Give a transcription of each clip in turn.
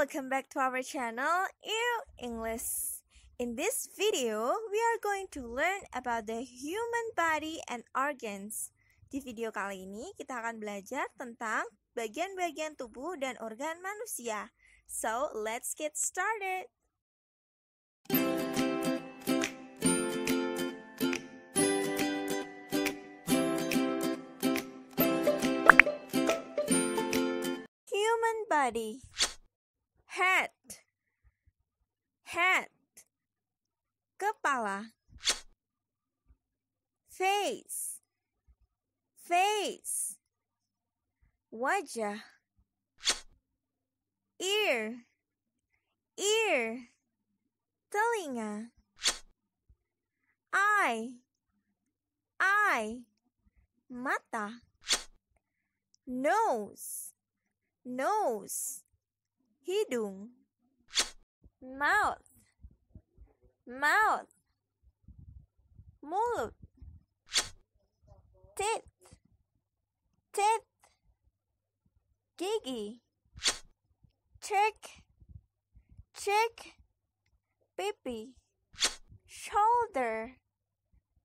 welcome back to our channel, Ew English. In this video, we are going to learn about the human body and organs. Di video kali ini, kita akan belajar tentang bagian-bagian tubuh dan organ manusia. So, let's get started. Human body hat head kepala face face wajah ear ear telinga eye eye mata nose nose hidung mouth mouth mulut teeth teeth gigi cheek cheek pipi shoulder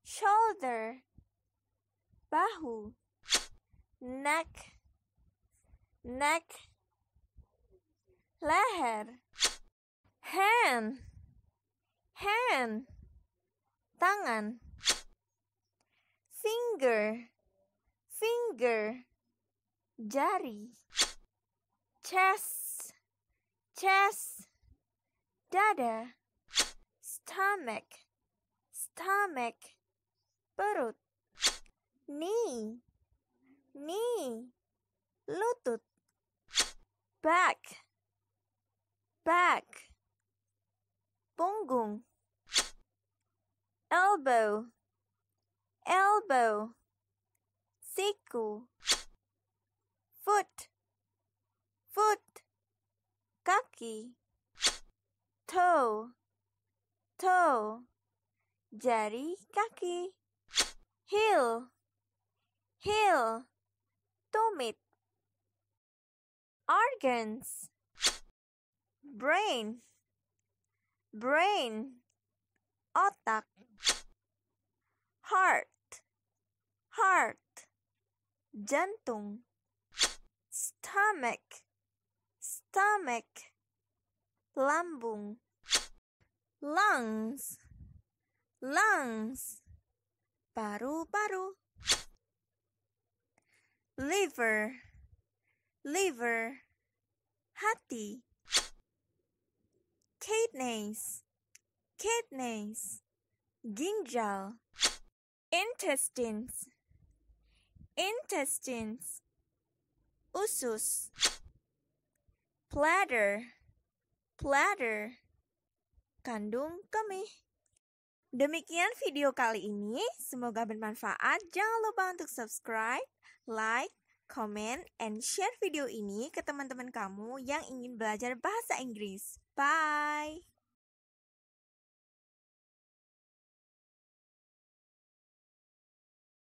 shoulder bahu neck neck leher hand hand tangan finger finger jari chest chest dada stomach stomach perut knee knee lutut back back, punggung, elbow, elbow, siku, foot, foot, kaki, toe, toe, jari kaki, heel, heel, tumit, organs, brain brain otak heart heart jantung stomach stomach lambung lungs lungs paru-paru liver liver hati kidneys, kidneys, ginjal, intestines, intestines, usus, bladder, bladder, kandung kemih. Demikian video kali ini, semoga bermanfaat. Jangan lupa untuk subscribe, like, comment, and share video ini ke teman-teman kamu yang ingin belajar bahasa Inggris. Bye!